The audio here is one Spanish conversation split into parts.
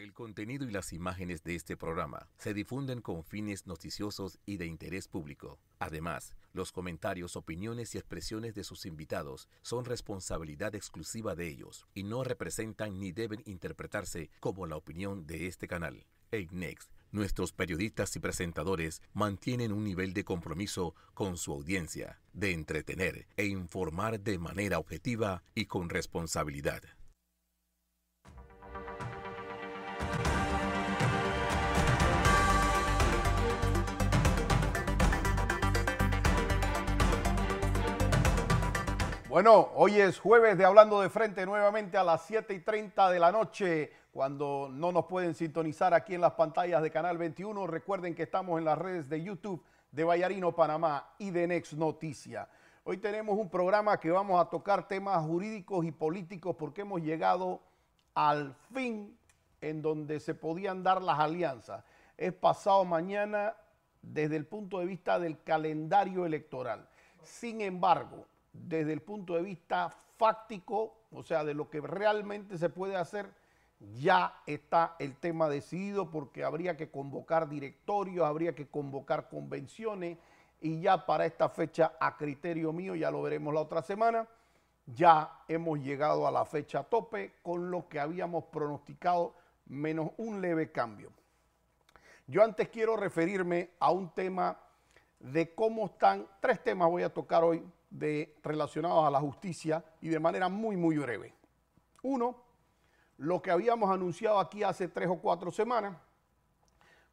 El contenido y las imágenes de este programa se difunden con fines noticiosos y de interés público. Además, los comentarios, opiniones y expresiones de sus invitados son responsabilidad exclusiva de ellos y no representan ni deben interpretarse como la opinión de este canal. Next, nuestros periodistas y presentadores mantienen un nivel de compromiso con su audiencia, de entretener e informar de manera objetiva y con responsabilidad. Bueno, hoy es jueves de Hablando de Frente nuevamente a las 7 y 30 de la noche. Cuando no nos pueden sintonizar aquí en las pantallas de Canal 21, recuerden que estamos en las redes de YouTube de Vallarino Panamá y de Next Noticia. Hoy tenemos un programa que vamos a tocar temas jurídicos y políticos porque hemos llegado al fin en donde se podían dar las alianzas. Es pasado mañana desde el punto de vista del calendario electoral. Sin embargo, desde el punto de vista fáctico, o sea, de lo que realmente se puede hacer, ya está el tema decidido porque habría que convocar directorios, habría que convocar convenciones y ya para esta fecha, a criterio mío, ya lo veremos la otra semana, ya hemos llegado a la fecha tope con lo que habíamos pronosticado, menos un leve cambio. Yo antes quiero referirme a un tema de cómo están, tres temas voy a tocar hoy, relacionados a la justicia y de manera muy, muy breve. Uno, lo que habíamos anunciado aquí hace tres o cuatro semanas,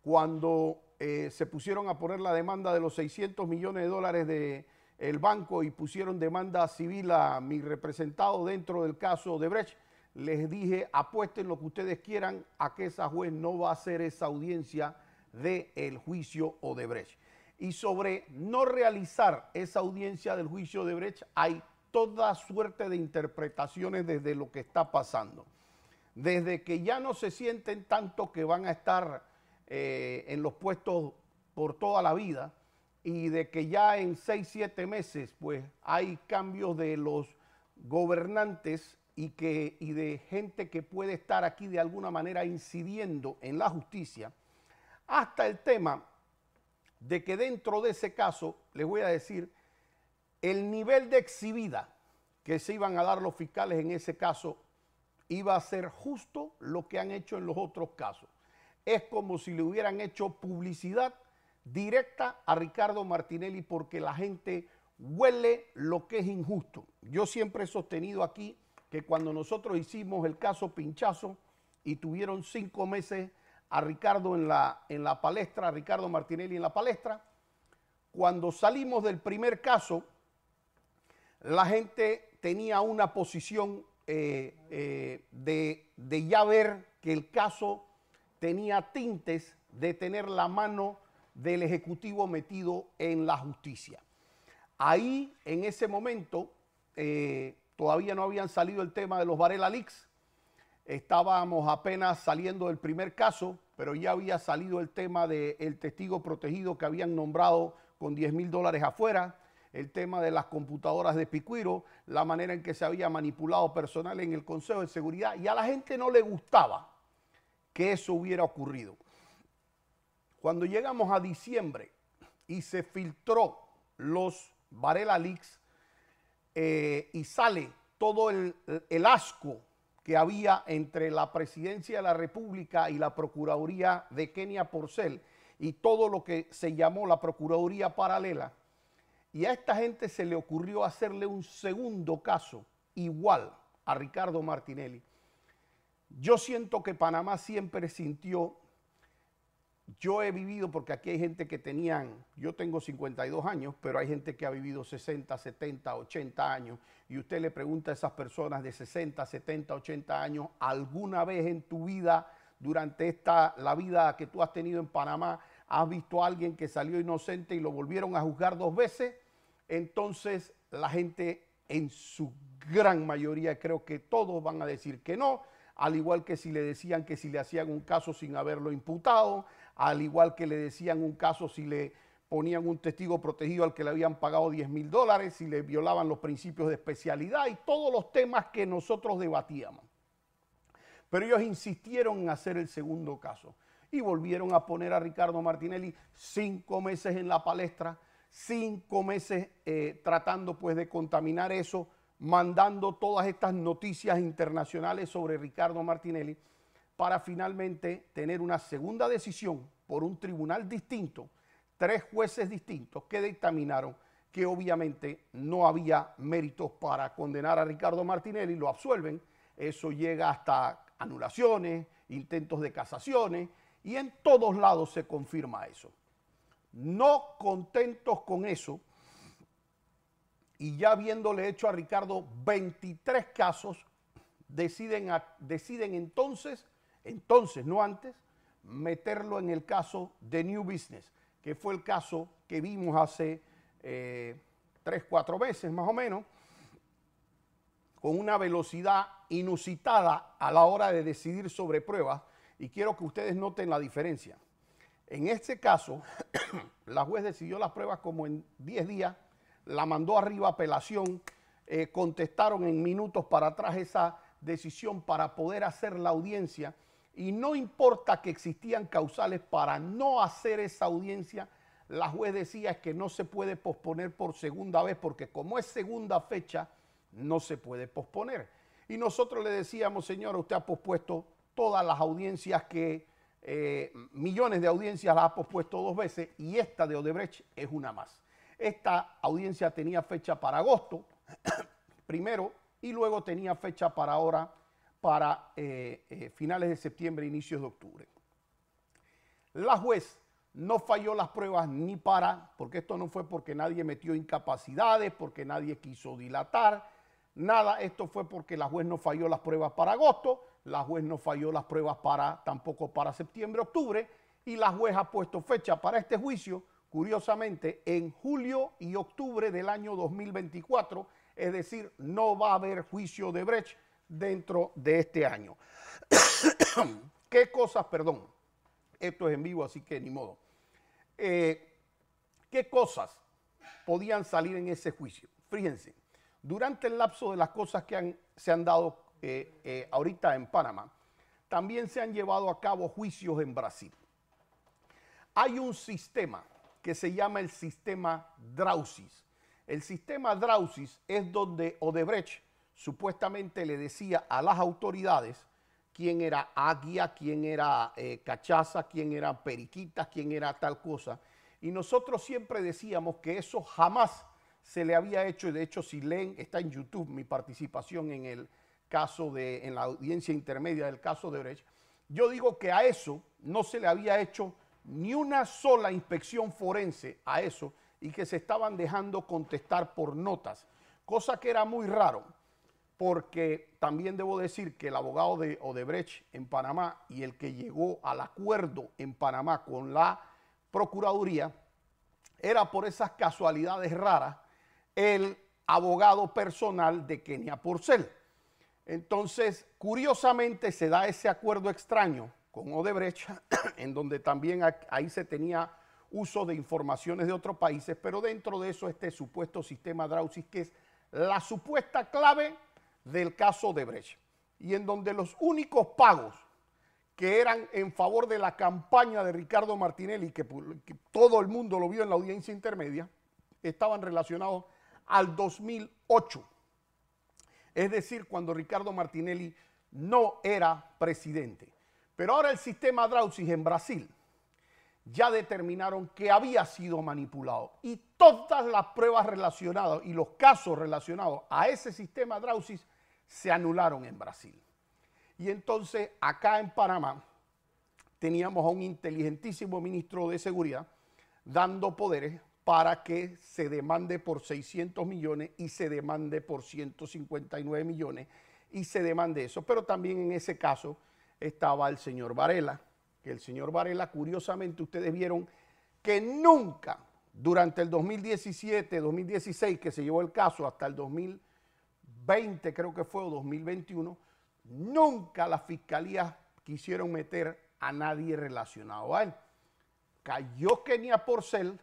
cuando eh, se pusieron a poner la demanda de los 600 millones de dólares del banco y pusieron demanda civil a mi representado dentro del caso de Brecht, les dije, apuesten lo que ustedes quieran a que esa juez no va a hacer esa audiencia del de juicio Odebrecht y sobre no realizar esa audiencia del juicio de Brecht hay toda suerte de interpretaciones desde lo que está pasando. Desde que ya no se sienten tanto que van a estar eh, en los puestos por toda la vida y de que ya en seis, siete meses pues hay cambios de los gobernantes y, que, y de gente que puede estar aquí de alguna manera incidiendo en la justicia, hasta el tema de que dentro de ese caso, les voy a decir, el nivel de exhibida que se iban a dar los fiscales en ese caso iba a ser justo lo que han hecho en los otros casos. Es como si le hubieran hecho publicidad directa a Ricardo Martinelli porque la gente huele lo que es injusto. Yo siempre he sostenido aquí que cuando nosotros hicimos el caso Pinchazo y tuvieron cinco meses a Ricardo en la, en la palestra, a Ricardo Martinelli en la palestra. Cuando salimos del primer caso, la gente tenía una posición eh, eh, de, ya ver que el caso tenía tintes de tener la mano del Ejecutivo metido en la justicia. Ahí, en ese momento, eh, todavía no habían salido el tema de los Varela Leaks, Estábamos apenas saliendo del primer caso, pero ya había salido el tema del testigo protegido que habían nombrado con 10 mil dólares afuera, el tema de las computadoras de Picuiro, la manera en que se había manipulado personal en el Consejo de Seguridad, y a la gente no le gustaba que eso hubiera ocurrido. Cuando llegamos a diciembre y se filtró los Varela Leaks eh, y sale todo el, el asco que había entre la Presidencia de la República y la Procuraduría de Kenia Porcel y todo lo que se llamó la Procuraduría Paralela. Y a esta gente se le ocurrió hacerle un segundo caso igual a Ricardo Martinelli. Yo siento que Panamá siempre sintió yo he vivido, porque aquí hay gente que tenían, yo tengo 52 años, pero hay gente que ha vivido 60, 70, 80 años, y usted le pregunta a esas personas de 60, 70, 80 años, ¿alguna vez en tu vida, durante esta, la vida que tú has tenido en Panamá, has visto a alguien que salió inocente y lo volvieron a juzgar dos veces? Entonces la gente en su gran mayoría, creo que todos van a decir que no, al igual que si le decían que si le hacían un caso sin haberlo imputado, al igual que le decían un caso si le ponían un testigo protegido al que le habían pagado 10 mil dólares, si le violaban los principios de especialidad y todos los temas que nosotros debatíamos. Pero ellos insistieron en hacer el segundo caso y volvieron a poner a Ricardo Martinelli cinco meses en la palestra, cinco meses eh, tratando pues de contaminar eso, mandando todas estas noticias internacionales sobre Ricardo Martinelli para finalmente tener una segunda decisión por un tribunal distinto, tres jueces distintos que dictaminaron que obviamente no había méritos para condenar a Ricardo Martinelli, lo absuelven, eso llega hasta anulaciones, intentos de casaciones, y en todos lados se confirma eso. No contentos con eso, y ya habiéndole hecho a Ricardo 23 casos, deciden, deciden entonces entonces, no antes, meterlo en el caso de New Business, que fue el caso que vimos hace eh, tres, cuatro veces más o menos, con una velocidad inusitada a la hora de decidir sobre pruebas, y quiero que ustedes noten la diferencia. En este caso, la juez decidió las pruebas como en 10 días, la mandó arriba a apelación, eh, contestaron en minutos para atrás esa decisión para poder hacer la audiencia y no importa que existían causales para no hacer esa audiencia, la juez decía que no se puede posponer por segunda vez, porque como es segunda fecha, no se puede posponer. Y nosotros le decíamos, señor, usted ha pospuesto todas las audiencias que, eh, millones de audiencias las ha pospuesto dos veces, y esta de Odebrecht es una más. Esta audiencia tenía fecha para agosto, primero, y luego tenía fecha para ahora, para eh, eh, finales de septiembre, inicios de octubre. La juez no falló las pruebas ni para, porque esto no fue porque nadie metió incapacidades, porque nadie quiso dilatar, nada, esto fue porque la juez no falló las pruebas para agosto, la juez no falló las pruebas para tampoco para septiembre, octubre, y la juez ha puesto fecha para este juicio, curiosamente, en julio y octubre del año 2024, es decir, no va a haber juicio de Brech dentro de este año. ¿Qué cosas, perdón? Esto es en vivo, así que ni modo. Eh, ¿Qué cosas podían salir en ese juicio? Fíjense, durante el lapso de las cosas que se han dado eh, eh, ahorita en Panamá, también se han llevado a cabo juicios en Brasil. Hay un sistema que se llama el sistema Drausis. El sistema Drausis es donde Odebrecht supuestamente le decía a las autoridades quién era Aguia, quién era eh, Cachaza, quién era Periquita, quién era tal cosa. Y nosotros siempre decíamos que eso jamás se le había hecho. Y De hecho, si leen, está en YouTube mi participación en el caso de, en la audiencia intermedia del caso de Brecht. Yo digo que a eso no se le había hecho ni una sola inspección forense a eso y que se estaban dejando contestar por notas, cosa que era muy raro porque también debo decir que el abogado de Odebrecht en Panamá y el que llegó al acuerdo en Panamá con la Procuraduría era por esas casualidades raras el abogado personal de Kenia Porcel. Entonces, curiosamente se da ese acuerdo extraño con Odebrecht, en donde también ahí se tenía uso de informaciones de otros países, pero dentro de eso este supuesto sistema Drausis, que es la supuesta clave del caso de Brecht y en donde los únicos pagos que eran en favor de la campaña de Ricardo Martinelli, que, todo el mundo lo vio en la audiencia intermedia, estaban relacionados al 2008. Es decir, cuando Ricardo Martinelli no era presidente. Pero ahora el sistema Drauzis en Brasil ya determinaron que había sido manipulado y todas las pruebas relacionadas y los casos relacionados a ese sistema Drauzis se anularon en Brasil. Y entonces acá en Panamá teníamos a un inteligentísimo ministro de Seguridad dando poderes para que se demande por 600 millones y se demande por 159 millones y se demande eso. Pero también en ese caso estaba el señor Varela, que el señor Varela, curiosamente ustedes vieron que nunca durante el 2017, 2016, que se llevó el caso hasta el 2000 creo que fue, o 2021, nunca la fiscalía quisieron meter a nadie relacionado a él. Cayó Kenia Porcel,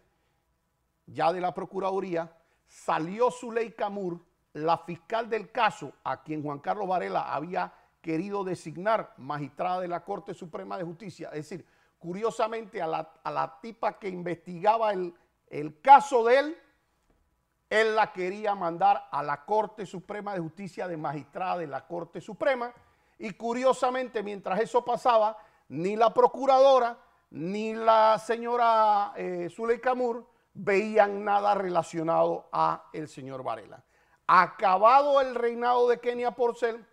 ya de la Procuraduría, salió su Ley Camur, la fiscal del caso, a quien Juan Carlos Varela había querido designar magistrada de la Corte Suprema de Justicia. Es decir, curiosamente, a la, tipa que investigaba el, el caso de él, él la quería mandar a la Corte Suprema de Justicia de Magistrada de la Corte Suprema. Y curiosamente, mientras eso pasaba, ni la procuradora ni la señora eh, Zuleika veían nada relacionado a el señor Varela. Acabado el reinado de Kenia Porcel,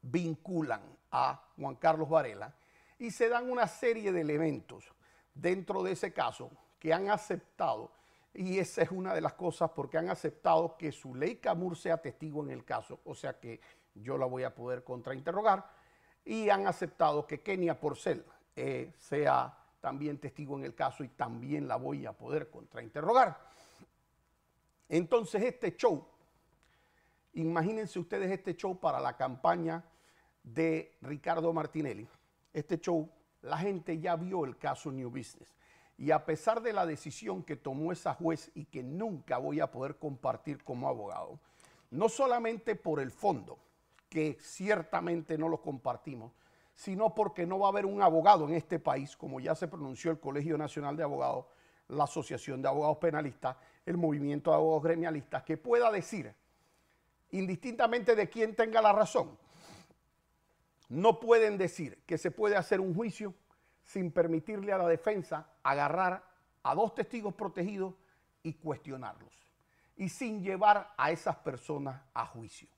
vinculan a Juan Carlos Varela y se dan una serie de elementos dentro de ese caso que han aceptado y esa es una de las cosas porque han aceptado que ley Camur sea testigo en el caso, o sea que yo la voy a poder contrainterrogar. Y han aceptado que Kenia Porcel eh, sea también testigo en el caso y también la voy a poder contrainterrogar. Entonces este show, imagínense ustedes este show para la campaña de Ricardo Martinelli. Este show, la gente ya vio el caso New Business. Y a pesar de la decisión que tomó esa juez y que nunca voy a poder compartir como abogado, no solamente por el fondo, que ciertamente no lo compartimos, sino porque no va a haber un abogado en este país, como ya se pronunció el Colegio Nacional de Abogados, la Asociación de Abogados Penalistas, el Movimiento de Abogados Gremialistas, que pueda decir, indistintamente de quién tenga la razón, no pueden decir que se puede hacer un juicio sin permitirle a la defensa agarrar a dos testigos protegidos y cuestionarlos, y sin llevar a esas personas a juicio.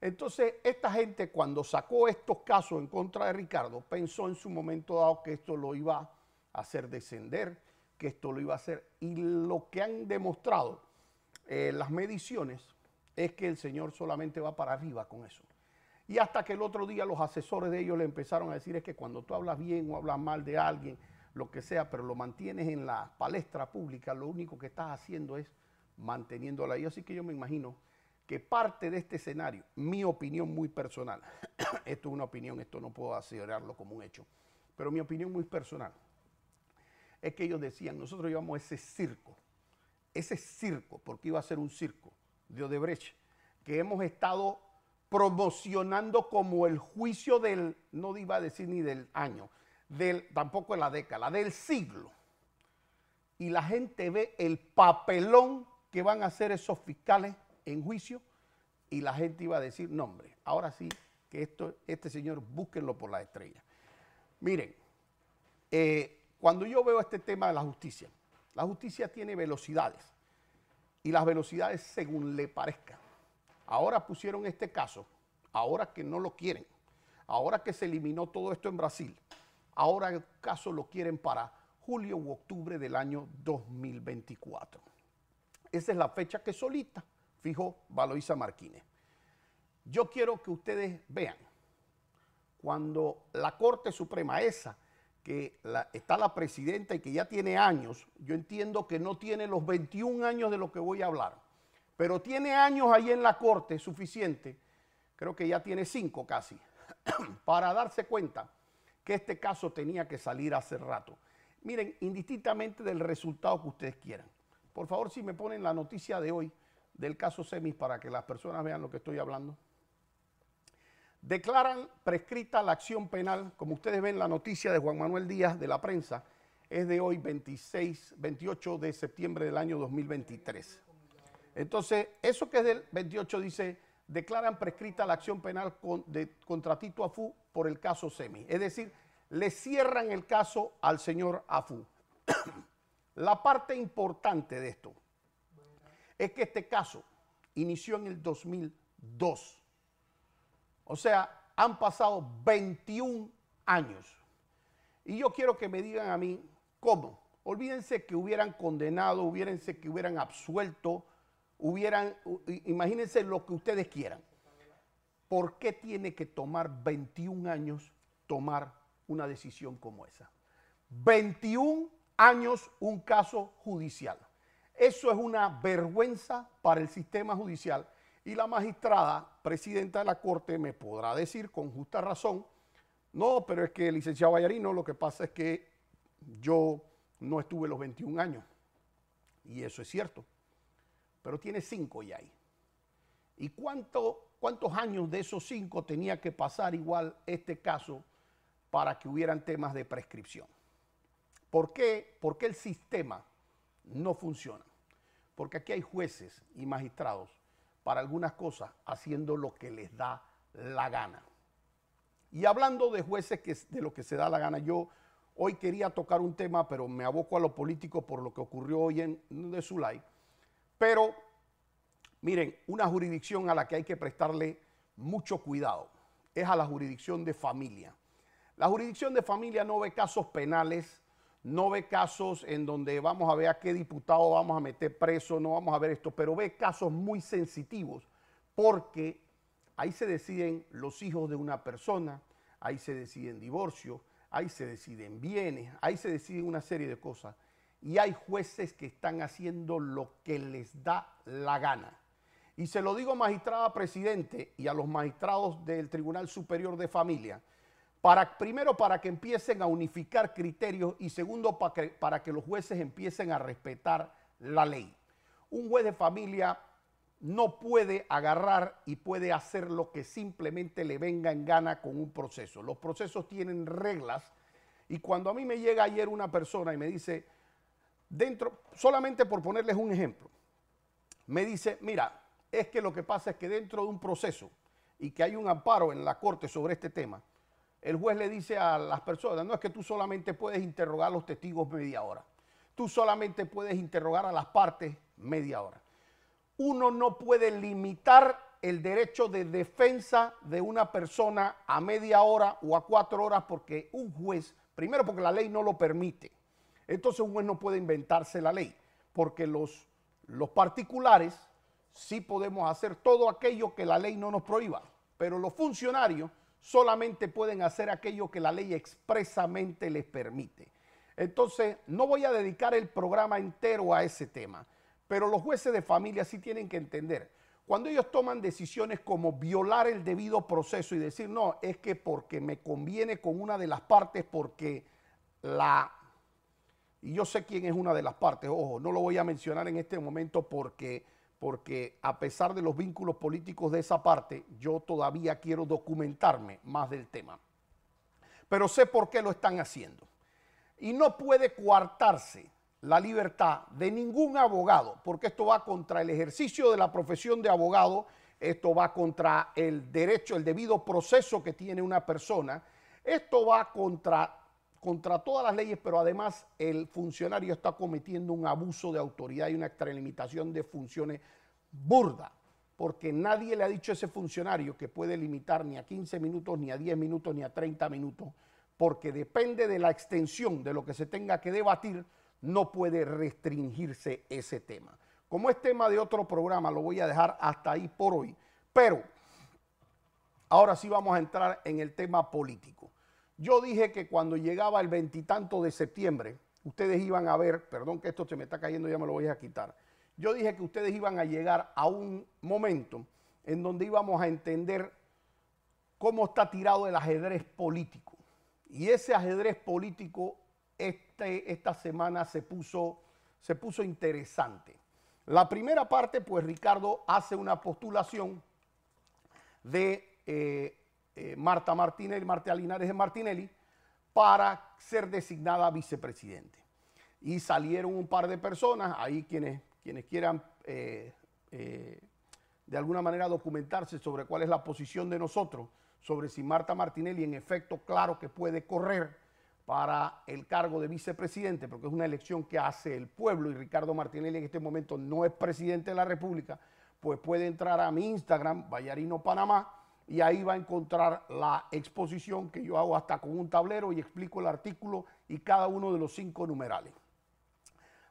Entonces, esta gente cuando sacó estos casos en contra de Ricardo, pensó en su momento dado que esto lo iba a hacer descender, que esto lo iba a hacer. Y lo que han demostrado eh, las mediciones es que el señor solamente va para arriba con eso. Y hasta que el otro día los asesores de ellos le empezaron a decir es que cuando tú hablas bien o hablas mal de alguien, lo que sea, pero lo mantienes en la palestra pública, lo único que estás haciendo es manteniéndola ahí. Así que yo me imagino que parte de este escenario, mi opinión muy personal, esto es una opinión, esto no puedo asegurarlo como un hecho, pero mi opinión muy personal, es que ellos decían, nosotros llevamos ese circo, ese circo, porque iba a ser un circo de Odebrecht, que hemos estado promocionando como el juicio del, no iba a decir ni del año, del, tampoco de la década, del siglo. Y la gente ve el papelón que van a hacer esos fiscales en juicio y la gente iba a decir, no hombre, ahora sí que esto, este señor búsquenlo por la estrella. Miren, eh, cuando yo veo este tema de la justicia, la justicia tiene velocidades y las velocidades según le parezca. Ahora pusieron este caso, ahora que no lo quieren, ahora que se eliminó todo esto en Brasil, ahora el caso lo quieren para julio u octubre del año 2024. Esa es la fecha que solita fijó Valoisa Martínez. Yo quiero que ustedes vean cuando la Corte Suprema esa, que está la presidenta y que ya tiene años, yo entiendo que no tiene los 21 años de lo que voy a hablar, pero tiene años ahí en la corte suficiente, creo que ya tiene cinco casi, para darse cuenta que este caso tenía que salir hace rato. Miren, indistintamente del resultado que ustedes quieran. Por favor, si me ponen la noticia de hoy del caso Semis para que las personas vean lo que estoy hablando. Declaran prescrita la acción penal, como ustedes ven la noticia de Juan Manuel Díaz de la prensa, es de hoy 26, 28 de septiembre del año 2023. Entonces, eso que es del 28 dice, declaran prescrita la acción penal de, contra Tito Afu por el caso Semi. Es decir, le cierran el caso al señor Afu. la parte importante de esto es que este caso inició en el 2002. O sea, han pasado 21 años. Y yo quiero que me digan a mí cómo. Olvídense que hubieran condenado, olvídense que hubieran absuelto, hubieran, imagínense lo que ustedes quieran. ¿Por qué tiene que tomar 21 años tomar una decisión como esa? 21 años un caso judicial. Eso es una vergüenza para el sistema judicial y la magistrada, presidenta de la Corte, me podrá decir con justa razón, no, pero es que, licenciado Vallarino, lo que pasa es que yo no estuve los 21 años. Y eso es cierto pero tiene cinco ya ahí. ¿Y cuántos años de esos cinco tenía que pasar igual este caso para que hubieran temas de prescripción? ¿Por qué? Porque el sistema no funciona. Porque aquí hay jueces y magistrados para algunas cosas haciendo lo que les da la gana. Y hablando de jueces que, de lo que se da la gana, yo hoy quería tocar un tema, pero me aboco a lo político por lo que ocurrió hoy en de like. Pero, miren, una jurisdicción a la que hay que prestarle mucho cuidado es a la jurisdicción de familia. La jurisdicción de familia no ve casos penales, no ve casos en donde vamos a ver a qué diputado vamos a meter preso, no vamos a ver esto, pero ve casos muy sensitivos porque ahí se deciden los hijos de una persona, ahí se deciden divorcios, ahí se deciden bienes, ahí se deciden una serie de cosas y hay jueces que están haciendo lo que les da la gana. Y se lo digo, magistrada presidente, y a los magistrados del Tribunal Superior de Familia, para, primero para que empiecen a unificar criterios y segundo para que los jueces empiecen a respetar la ley. Un juez de familia no puede agarrar y puede hacer lo que simplemente le venga en gana con un proceso. Los procesos tienen reglas y cuando a mí me llega ayer una persona y me dice, Dentro, solamente por ponerles un ejemplo, me dice, mira, es que lo que pasa es que dentro de un proceso y que hay un amparo en la corte sobre este tema, el juez le dice a las personas, no es que tú solamente puedes interrogar a los testigos media hora, tú solamente puedes interrogar a las partes media hora. Uno no puede limitar el derecho de defensa de una persona a media hora o a cuatro horas porque un juez, primero porque la ley no lo permite, entonces un juez no puede inventarse la ley, porque los, los particulares sí podemos hacer todo aquello que la ley no nos prohíba, pero los funcionarios solamente pueden hacer aquello que la ley expresamente les permite. Entonces, no voy a dedicar el programa entero a ese tema, pero los jueces de familia sí tienen que entender, cuando ellos toman decisiones como violar el debido proceso y decir, no, es que porque me conviene con una de las partes, porque la y yo sé quién es una de las partes, ojo, no lo voy a mencionar en este momento porque, porque a pesar de los vínculos políticos de esa parte, yo todavía quiero documentarme más del tema. Pero sé por qué lo están haciendo. Y no puede coartarse la libertad de ningún abogado, porque esto va contra el ejercicio de la profesión de abogado, esto va contra el derecho, el debido proceso que tiene una persona, esto va contra contra todas las leyes, pero además el funcionario está cometiendo un abuso de autoridad y una extralimitación de funciones burda, porque nadie le ha dicho a ese funcionario que puede limitar ni a 15 minutos, ni a 10 minutos, ni a 30 minutos, porque depende de la extensión de lo que se tenga que debatir, no puede restringirse ese tema. Como es tema de otro programa, lo voy a dejar hasta ahí por hoy, pero ahora sí vamos a entrar en el tema político. Yo dije que cuando llegaba el veintitanto de septiembre, ustedes iban a ver, perdón que esto se me está cayendo, ya me lo voy a quitar. Yo dije que ustedes iban a llegar a un momento en donde íbamos a entender cómo está tirado el ajedrez político. Y ese ajedrez político este, esta semana se puso, se puso interesante. La primera parte, pues Ricardo hace una postulación de eh, eh, Marta Martinelli, Marta Linares de Martinelli, para ser designada vicepresidente. Y salieron un par de personas, ahí quienes, quienes quieran eh, eh, de alguna manera documentarse sobre cuál es la posición de nosotros, sobre si Marta Martinelli en efecto, claro que puede correr para el cargo de vicepresidente, porque es una elección que hace el pueblo y Ricardo Martinelli en este momento no es presidente de la República, pues puede entrar a mi Instagram, Vallarino Panamá, y ahí va a encontrar la exposición que yo hago hasta con un tablero y explico el artículo y cada uno de los cinco numerales.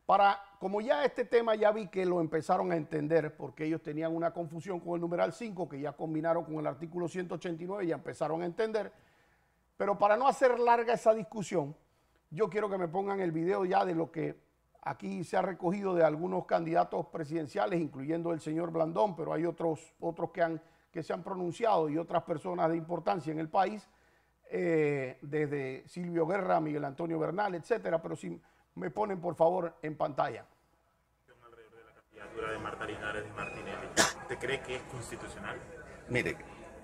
Para, como ya este tema ya vi que lo empezaron a entender porque ellos tenían una confusión con el numeral 5 que ya combinaron con el artículo 189 y ya empezaron a entender. Pero para no hacer larga esa discusión, yo quiero que me pongan el video ya de lo que aquí se ha recogido de algunos candidatos presidenciales, incluyendo el señor Blandón, pero hay otros, otros que han que se han pronunciado y otras personas de importancia en el país, eh, desde Silvio Guerra, Miguel Antonio Bernal, etcétera, pero si me ponen por favor en pantalla. Alrededor ¿usted cree que es constitucional? Mire,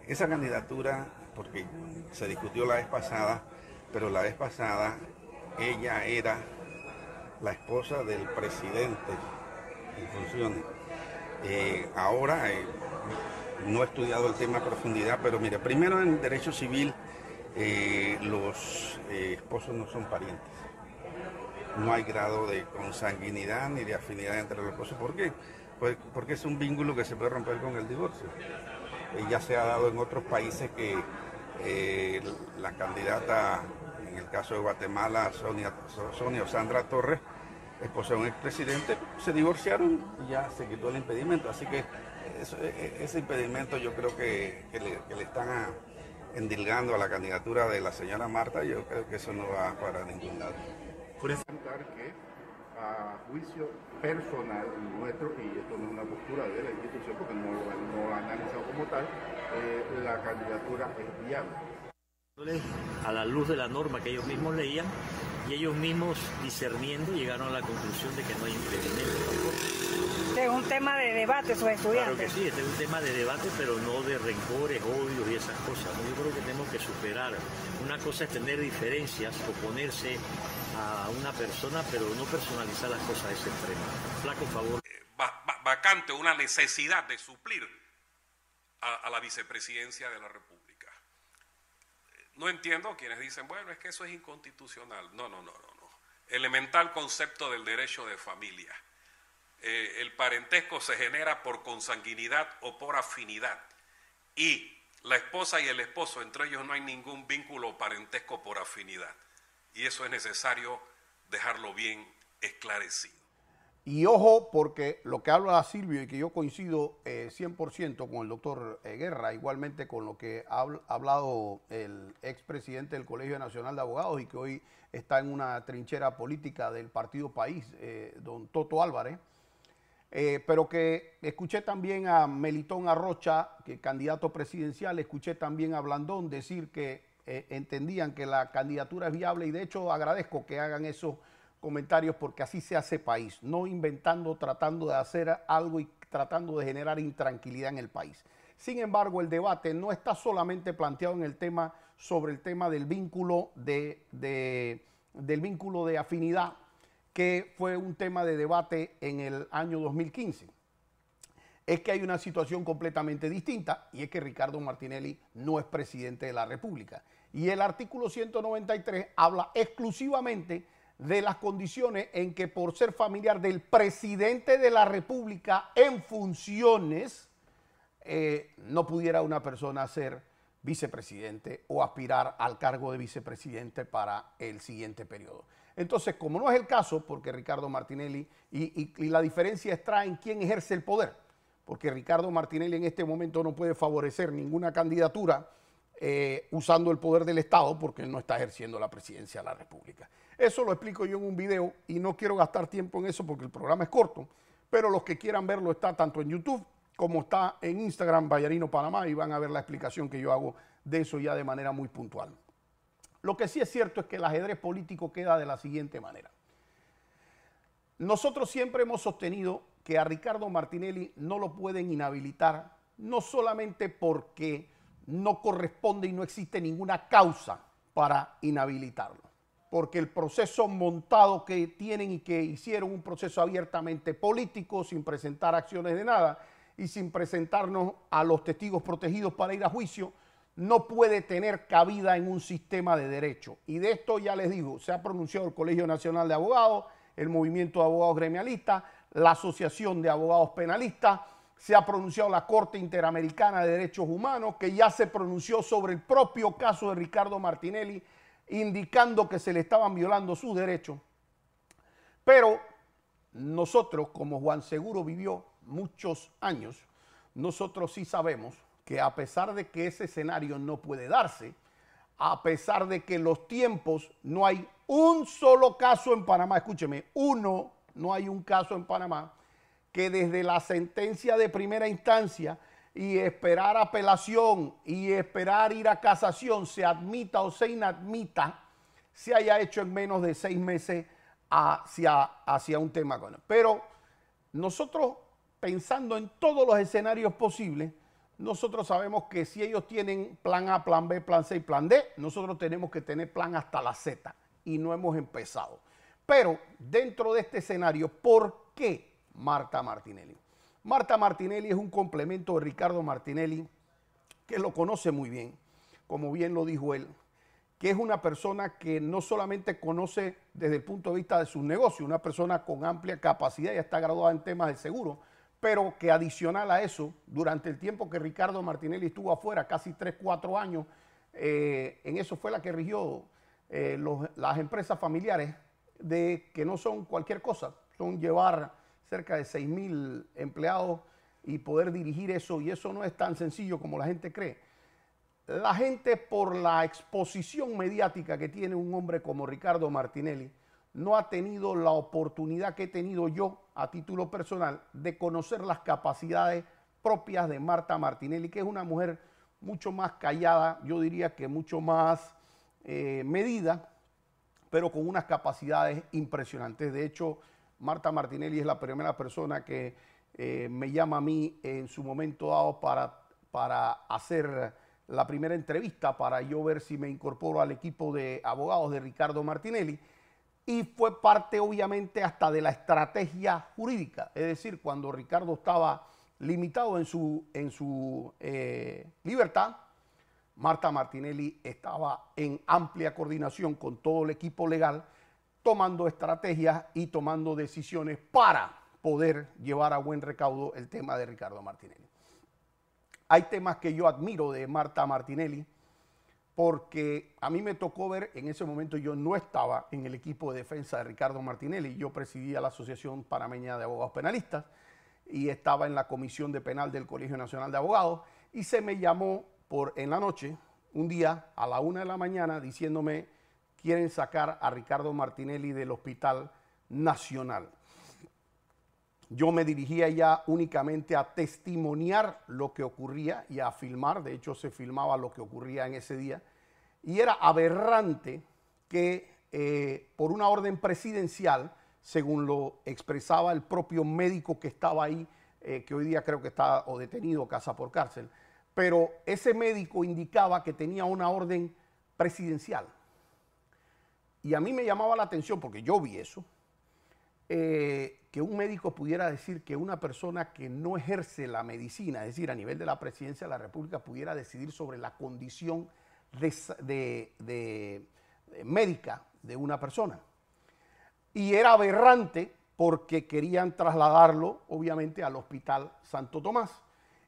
esa candidatura, porque se discutió la vez pasada, pero la vez pasada ella era la esposa del presidente en funciones. Eh, ahora eh, no he estudiado el tema a profundidad, pero mire, primero en derecho civil eh, los eh, esposos no son parientes. No hay grado de consanguinidad ni de afinidad entre los esposos. ¿Por qué? Pues, porque es un vínculo que se puede romper con el divorcio. Eh, ya se ha dado en otros países que la candidata, en el caso de Guatemala, Sonia, Sonia o Sandra Torres, esposa de un expresidente, se divorciaron y ya se quitó el impedimento. Así que e, e, ese impedimento yo creo que, le, están endilgando a la candidatura de la señora Marta, yo creo que eso no va para ningún lado. Por eso que a juicio personal nuestro, y esto no es una postura de la institución porque no lo, han analizado como tal, eh, la candidatura es viable. A la luz de la norma que ellos mismos leían y ellos mismos discerniendo llegaron a la conclusión de que no hay impedimento es este, un tema de debate, sus estudiantes. Claro que sí, este es un tema de debate, pero no de rencores, odios y esas cosas. Yo creo que tenemos que superar. Una cosa es tener diferencias, oponerse a una persona, pero no personalizar las cosas a ese extremo. Flaco favor. Eh, vacante, una necesidad de suplir a, la vicepresidencia de la República. No entiendo quienes dicen, bueno, es que eso es inconstitucional. No, no, no, no, no. Elemental concepto del derecho de familia eh, el parentesco se genera por consanguinidad o por afinidad. Y la esposa y el esposo, entre ellos no hay ningún vínculo parentesco por afinidad. Y eso es necesario dejarlo bien esclarecido. Y ojo, porque lo que habla Silvio y que yo coincido 100% eh, con el doctor eh, Guerra, igualmente con lo que ha hablado el expresidente del Colegio Nacional de Abogados y que hoy está en una trinchera política del Partido País, don Toto Álvarez. Eh, pero que escuché también a Melitón Arrocha, que candidato presidencial, escuché también a Blandón decir que eh, entendían que la candidatura es viable y de hecho agradezco que hagan esos comentarios porque así se hace país, no inventando, tratando de hacer algo y tratando de generar intranquilidad en el país. Sin embargo, el debate no está solamente planteado en el tema sobre el tema del vínculo del vínculo de afinidad que fue un tema de debate en el año 2015, es que hay una situación completamente distinta y es que Ricardo Martinelli no es presidente de la República. Y el artículo 193 habla exclusivamente de las condiciones en que por ser familiar del presidente de la República en funciones, eh, no pudiera una persona ser vicepresidente o aspirar al cargo de vicepresidente para el siguiente periodo. Entonces, como no es el caso, porque Ricardo Martinelli, y, la diferencia está en quién ejerce el poder, porque Ricardo Martinelli en este momento no puede favorecer ninguna candidatura eh, usando el poder del Estado, porque él no está ejerciendo la presidencia de la República. Eso lo explico yo en un video y no quiero gastar tiempo en eso porque el programa es corto, pero los que quieran verlo está tanto en YouTube como está en Instagram, Vallarino Panamá, y van a ver la explicación que yo hago de eso ya de manera muy puntual. Lo que sí es cierto es que el ajedrez político queda de la siguiente manera. Nosotros siempre hemos sostenido que a Ricardo Martinelli no lo pueden inhabilitar, no solamente porque no corresponde y no existe ninguna causa para inhabilitarlo, porque el proceso montado que tienen y que hicieron un proceso abiertamente político, sin presentar acciones de nada y sin presentarnos a los testigos protegidos para ir a juicio, no puede tener cabida en un sistema de derecho. Y de esto ya les digo, se ha pronunciado el Colegio Nacional de Abogados, el Movimiento de Abogados Gremialistas, la Asociación de Abogados Penalistas, se ha pronunciado la Corte Interamericana de Derechos Humanos, que ya se pronunció sobre el propio caso de Ricardo Martinelli, indicando que se le estaban violando sus derechos. Pero nosotros, como Juan Seguro vivió muchos años, nosotros sí sabemos que a pesar de que ese escenario no puede darse, a pesar de que los tiempos no hay un solo caso en Panamá, escúcheme, uno, no hay un caso en Panamá que desde la sentencia de primera instancia y esperar apelación y esperar ir a casación, se admita o se inadmita, se haya hecho en menos de seis meses hacia, hacia un tema. Pero nosotros, pensando en todos los escenarios posibles, nosotros sabemos que si ellos tienen plan A, plan B, plan C y plan D, nosotros tenemos que tener plan hasta la Z y no hemos empezado. Pero dentro de este escenario, ¿por qué Marta Martinelli? Marta Martinelli es un complemento de Ricardo Martinelli, que lo conoce muy bien, como bien lo dijo él, que es una persona que no solamente conoce desde el punto de vista de sus negocios, una persona con amplia capacidad, y está graduada en temas de seguro, pero que adicional a eso, durante el tiempo que Ricardo Martinelli estuvo afuera, casi 3, 4 años, eh, en eso fue la que rigió eh, las empresas familiares, de que no son cualquier cosa, son llevar cerca de 6 mil empleados y poder dirigir eso, y eso no es tan sencillo como la gente cree. La gente por la exposición mediática que tiene un hombre como Ricardo Martinelli, no ha tenido la oportunidad que he tenido yo a título personal de conocer las capacidades propias de Marta Martinelli, que es una mujer mucho más callada, yo diría que mucho más eh, medida, pero con unas capacidades impresionantes. De hecho, Marta Martinelli es la primera persona que eh, me llama a mí en su momento dado para hacer la primera entrevista, para yo ver si me incorporo al equipo de abogados de Ricardo Martinelli y fue parte obviamente hasta de la estrategia jurídica. Es decir, cuando Ricardo estaba limitado en su, en su eh, libertad, Marta Martinelli estaba en amplia coordinación con todo el equipo legal, tomando estrategias y tomando decisiones para poder llevar a buen recaudo el tema de Ricardo Martinelli. Hay temas que yo admiro de Marta Martinelli, porque a mí me tocó ver, en ese momento yo no estaba en el equipo de defensa de Ricardo Martinelli, yo presidía la Asociación Panameña de Abogados Penalistas y estaba en la Comisión de Penal del Colegio Nacional de Abogados y se me llamó por en la noche, un día a la una de la mañana, diciéndome quieren sacar a Ricardo Martinelli del Hospital Nacional. Yo me dirigía ya únicamente a testimoniar lo que ocurría y a filmar, de hecho se filmaba lo que ocurría en ese día, y era aberrante que eh, por una orden presidencial, según lo expresaba el propio médico que estaba ahí, eh, que hoy día creo que está o detenido casa por cárcel, pero ese médico indicaba que tenía una orden presidencial. Y a mí me llamaba la atención, porque yo vi eso, eh, que un médico pudiera decir que una persona que no ejerce la medicina, es decir, a nivel de la presidencia de la República, pudiera decidir sobre la condición de, eh, médica de una persona. Y era aberrante porque querían trasladarlo, obviamente, al Hospital Santo Tomás.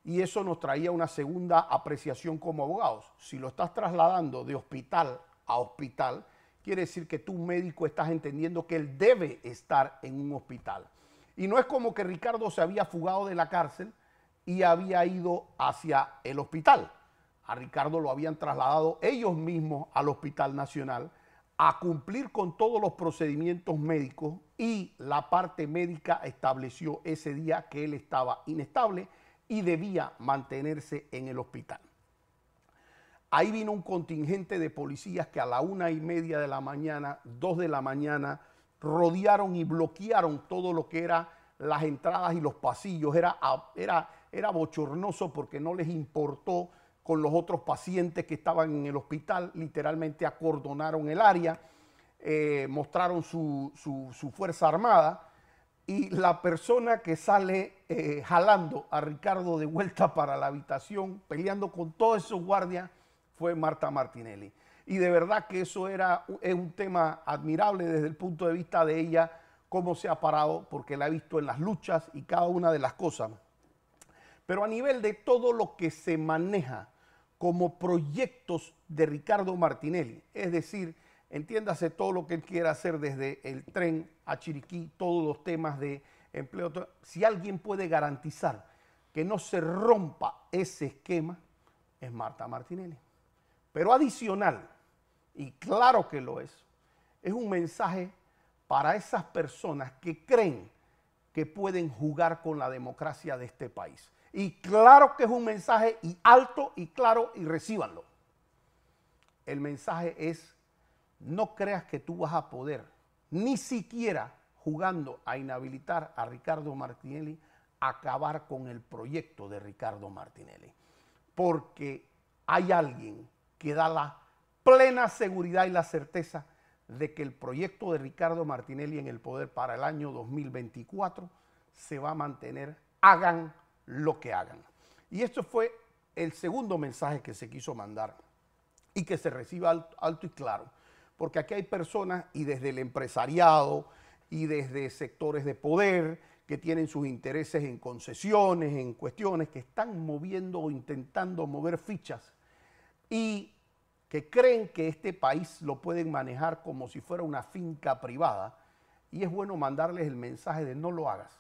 Y eso nos traía una segunda apreciación como abogados. Si lo estás trasladando de hospital a hospital, quiere decir que tú médico estás entendiendo que él debe estar en un hospital. Y no es como que Ricardo se había fugado de la cárcel y había ido hacia el hospital. A Ricardo lo habían trasladado ellos mismos al Hospital Nacional a cumplir con todos los procedimientos médicos y la parte médica estableció ese día que él estaba inestable y debía mantenerse en el hospital. Ahí vino un contingente de policías que a la una y media de la mañana, dos de la mañana, rodearon y bloquearon todo lo que era las entradas y los pasillos. Era, era, era bochornoso porque no les importó con los otros pacientes que estaban en el hospital. Literalmente acordonaron el área, eh, mostraron su, fuerza armada. Y la persona que sale eh, jalando a Ricardo de vuelta para la habitación, peleando con todos esos guardias, fue Marta Martinelli. Y de verdad que eso era, es un tema admirable desde el punto de vista de ella, cómo se ha parado, porque la ha visto en las luchas y cada una de las cosas. Pero a nivel de todo lo que se maneja como proyectos de Ricardo Martinelli, es decir, entiéndase todo lo que él quiera hacer desde el tren a Chiriquí, todos los temas de empleo, si alguien puede garantizar que no se rompa ese esquema, es Marta Martinelli. Pero adicional, y claro que lo es, es un mensaje para esas personas que creen que pueden jugar con la democracia de este país. Y claro que es un mensaje y alto y claro y recíbanlo. El mensaje es, no creas que tú vas a poder, ni siquiera jugando a inhabilitar a Ricardo Martinelli, acabar con el proyecto de Ricardo Martinelli. Porque hay alguien que da la plena seguridad y la certeza de que el proyecto de Ricardo Martinelli en el poder para el año 2024 se va a mantener, hagan lo que hagan. Y esto fue el segundo mensaje que se quiso mandar y que se reciba alto, alto y claro, porque aquí hay personas y desde el empresariado y desde sectores de poder que tienen sus intereses en concesiones, en cuestiones, que están moviendo o intentando mover fichas y que creen que este país lo pueden manejar como si fuera una finca privada. Y es bueno mandarles el mensaje de no lo hagas,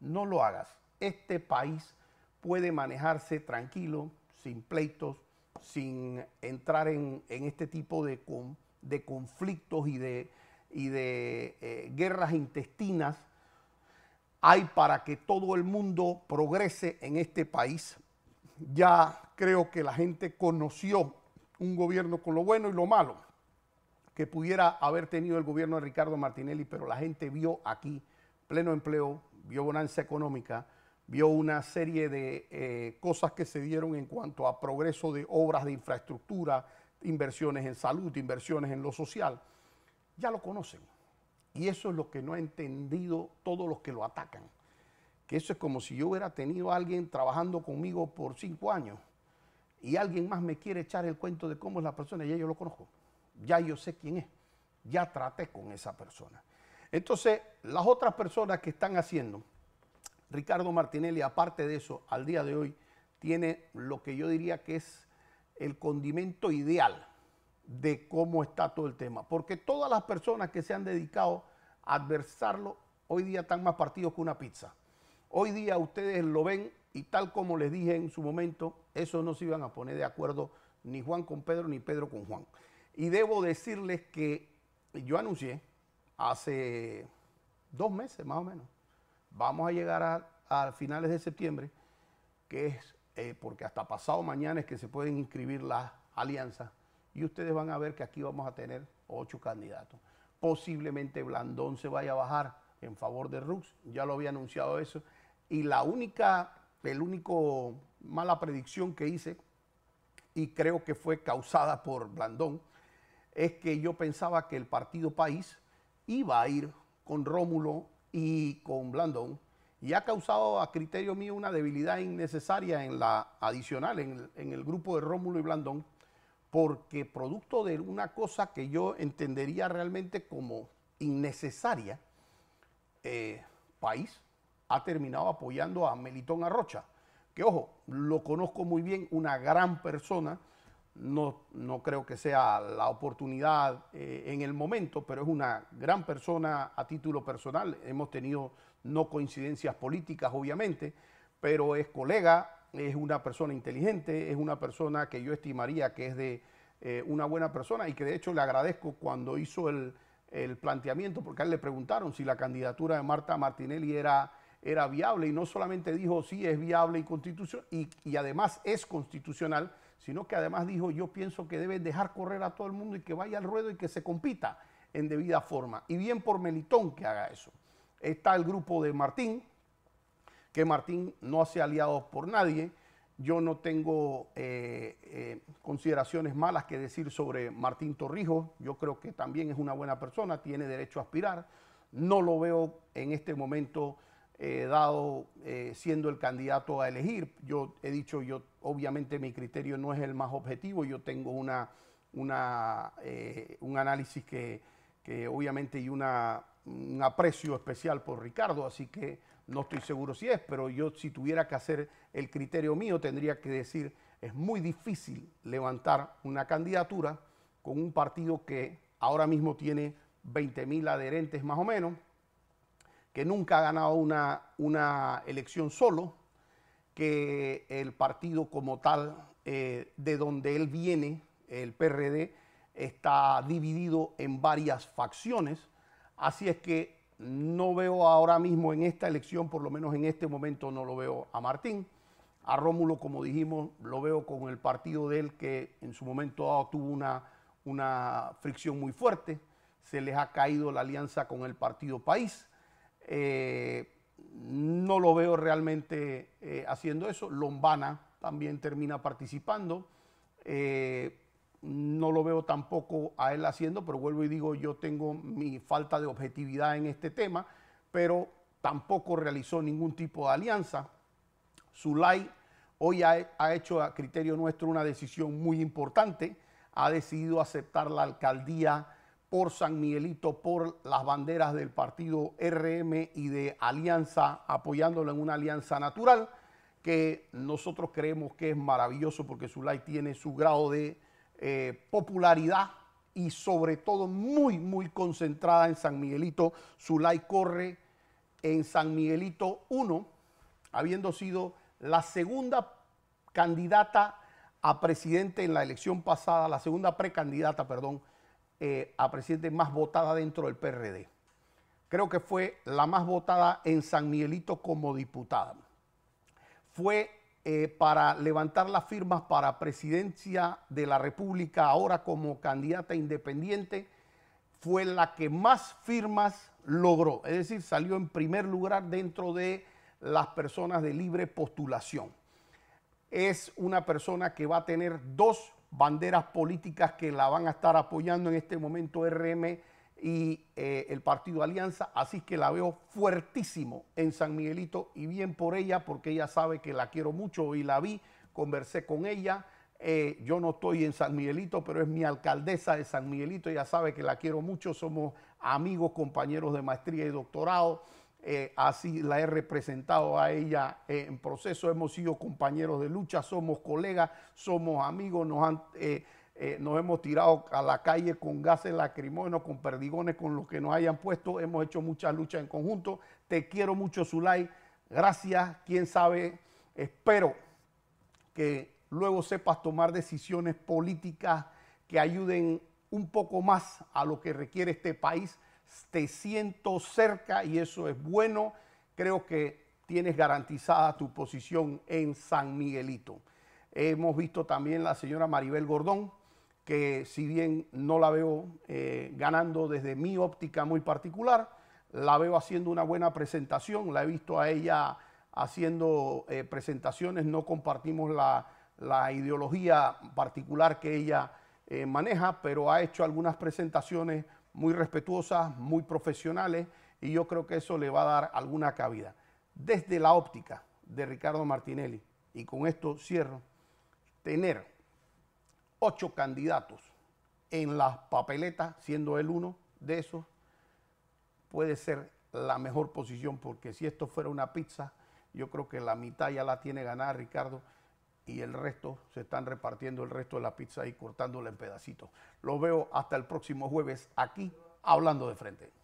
no lo hagas. Este país puede manejarse tranquilo, sin pleitos, sin entrar en, este tipo de, de, conflictos y de, de eh, guerras intestinas. Hay para que todo el mundo progrese en este país. Ya creo que la gente conoció un gobierno con lo bueno y lo malo que pudiera haber tenido el gobierno de Ricardo Martinelli, pero la gente vio aquí pleno empleo, vio bonanza económica, vio una serie de eh, cosas que se dieron en cuanto a progreso de obras de infraestructura, inversiones en salud, inversiones en lo social. Ya lo conocen. Y eso es lo que no ha entendido todos los que lo atacan. Que eso es como si yo hubiera tenido a alguien trabajando conmigo por cinco años y alguien más me quiere echar el cuento de cómo es la persona, ya yo lo conozco, ya yo sé quién es, ya traté con esa persona. Entonces, las otras personas que están haciendo, Ricardo Martinelli, aparte de eso, al día de hoy, tiene lo que yo diría que es el condimento ideal de cómo está todo el tema. Porque todas las personas que se han dedicado a adversarlo, hoy día están más partidos que una pizza. Hoy día ustedes lo ven y tal como les dije en su momento, eso no se iban a poner de acuerdo ni Juan con Pedro ni Pedro con Juan. Y debo decirles que yo anuncié hace dos meses más o menos, vamos a llegar a, finales de septiembre, que es eh, porque hasta pasado mañana es que se pueden inscribir las alianzas y ustedes van a ver que aquí vamos a tener ocho candidatos. Posiblemente Blandón se vaya a bajar en favor de Rux, ya lo había anunciado eso, y la única el único mala predicción que hice, y creo que fue causada por Blandón, es que yo pensaba que el Partido País iba a ir con Rómulo y con Blandón, y ha causado a criterio mío una debilidad innecesaria en la adicional, en el, grupo de Rómulo y Blandón, porque producto de una cosa que yo entendería realmente como innecesaria, eh, país ha terminado apoyando a Melitón Arrocha, que ojo, lo conozco muy bien, una gran persona, no, no creo que sea la oportunidad eh, en el momento, pero es una gran persona a título personal, hemos tenido no coincidencias políticas obviamente, pero es colega, es una persona inteligente, es una persona que yo estimaría que es de eh, una buena persona y que de hecho le agradezco cuando hizo el, el planteamiento, porque a él le preguntaron si la candidatura de Marta Martinelli era era viable y no solamente dijo sí es viable y y, además es constitucional, sino que además dijo yo pienso que deben dejar correr a todo el mundo y que vaya al ruedo y que se compita en debida forma. Y bien por Melitón que haga eso. Está el grupo de Martín, que Martín no hace aliados por nadie. Yo no tengo eh, eh, consideraciones malas que decir sobre Martín Torrijos. Yo creo que también es una buena persona, tiene derecho a aspirar. No lo veo en este momento dado eh, siendo el candidato a elegir. Yo he dicho, yo obviamente mi criterio no es el más objetivo, yo tengo una, eh, un análisis que, obviamente y un aprecio especial por Ricardo, así que no estoy seguro si es, pero yo si tuviera que hacer el criterio mío tendría que decir, es muy difícil levantar una candidatura con un partido que ahora mismo tiene 20 mil adherentes más o menos, que nunca ha ganado una, una elección solo, que el partido como tal, eh, de donde él viene, el PRD, está dividido en varias facciones. Así es que no veo ahora mismo en esta elección, por lo menos en este momento no lo veo a Martín. A Rómulo, como dijimos, lo veo con el partido de él que en su momento tuvo una, una fricción muy fuerte. Se les ha caído la alianza con el partido País. Eh, no lo veo realmente eh, haciendo eso. Lombana también termina participando. Eh, no lo veo tampoco a él haciendo, pero vuelvo y digo, yo tengo mi falta de objetividad en este tema, pero tampoco realizó ningún tipo de alianza. Zulay hoy ha hecho a criterio nuestro una decisión muy importante. Ha decidido aceptar la alcaldía por San Miguelito, por las banderas del partido RM y de Alianza, apoyándolo en una alianza natural que nosotros creemos que es maravilloso porque Zulay tiene su grado de eh, popularidad y sobre todo muy, muy concentrada en San Miguelito. Zulay corre en San Miguelito 1, habiendo sido la segunda candidata a presidente en la elección pasada, la segunda precandidata, perdón, eh, a presidente más votada dentro del PRD. Creo que fue la más votada en San Miguelito como diputada. Fue eh, para levantar las firmas para presidencia de la República, ahora como candidata independiente, fue la que más firmas logró. Es decir, salió en primer lugar dentro de las personas de libre postulación. Es una persona que va a tener dos banderas políticas que la van a estar apoyando en este momento RM y eh, el partido Alianza, así que la veo fuertísimo en San Miguelito y bien por ella, porque ella sabe que la quiero mucho y la vi, conversé con ella. Eh, yo no estoy en San Miguelito, pero es mi alcaldesa de San Miguelito, ella sabe que la quiero mucho, somos amigos, compañeros de maestría y doctorado. Eh, así la he representado a ella en proceso, hemos sido compañeros de lucha, somos colegas, somos amigos, nos, eh, eh, hemos tirado a la calle con gases lacrimógenos, con perdigones, con lo que nos hayan puesto, hemos hecho muchas luchas en conjunto. Te quiero mucho, Zulay, gracias, quién sabe, espero que luego sepas tomar decisiones políticas que ayuden un poco más a lo que requiere este país te siento cerca y eso es bueno. Creo que tienes garantizada tu posición en San Miguelito. Hemos visto también la señora Maribel Gordón, que si bien no la veo eh, ganando desde mi óptica muy particular, la veo haciendo una buena presentación, la he visto a ella haciendo eh, presentaciones, no compartimos la, ideología particular que ella eh, maneja, pero ha hecho algunas presentaciones muy respetuosas, muy profesionales y yo creo que eso le va a dar alguna cabida. Desde la óptica de Ricardo Martinelli, y con esto cierro, tener ocho candidatos en las papeletas, siendo el uno de esos, puede ser la mejor posición, porque si esto fuera una pizza, yo creo que la mitad ya la tiene ganada Ricardo y el resto se están repartiendo el resto de la pizza y cortándola en pedacitos. Lo veo hasta el próximo jueves aquí hablando de frente.